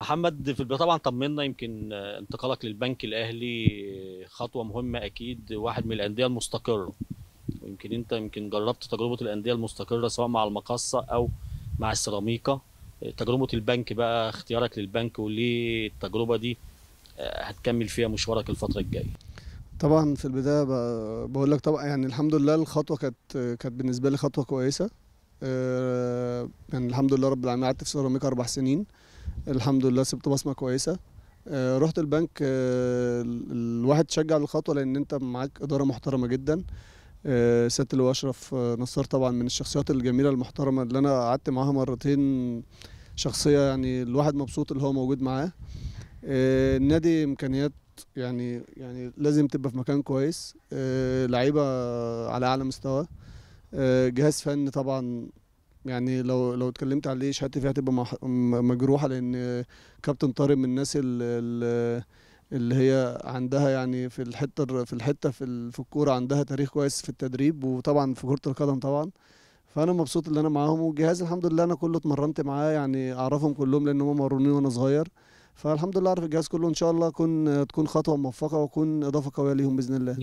محمد في البداية طبعا طمنا يمكن انتقالك للبنك الاهلي خطوه مهمه اكيد واحد من الانديه المستقره ويمكن انت يمكن جربت تجربه الانديه المستقره سواء مع المقصه او مع السيراميكا تجربه البنك بقى اختيارك للبنك وليه التجربه دي هتكمل فيها مشوارك الفتره الجايه طبعا في البدايه بقول لك طبعا يعني الحمد لله الخطوه كانت كانت بالنسبه لي خطوه كويسه آه، يعني الحمد لله رب العالمين قعدت في سيراميكا اربع سنين الحمد لله سبت بصمه كويسه آه، رحت البنك آه، الواحد تشجع للخطوه لان انت معاك اداره محترمه جدا آه، سياده اللواء اشرف نصار طبعا من الشخصيات الجميله المحترمه اللي انا قعدت معاها مرتين شخصيه يعني الواحد مبسوط اللي هو موجود معاه النادي امكانيات يعني يعني لازم تبقى في مكان كويس لعيبه على اعلى مستوى جهاز فني طبعا يعني لو لو اتكلمت عليه شهادتي فيها هتبقى مجروحه لان كابتن طارق من الناس اللي, اللي هي عندها يعني في الحته في الحته في في الكوره عندها تاريخ كويس في التدريب وطبعا في كره القدم طبعا فانا مبسوط ان انا معاهم والجهاز الحمد لله انا كله اتمرنت معاه يعني اعرفهم كلهم لان هم مروني وانا صغير فالحمد لله اعرف الجهاز كله ان شاء الله اكون تكون خطوه موفقه واكون اضافه قويه ليهم باذن الله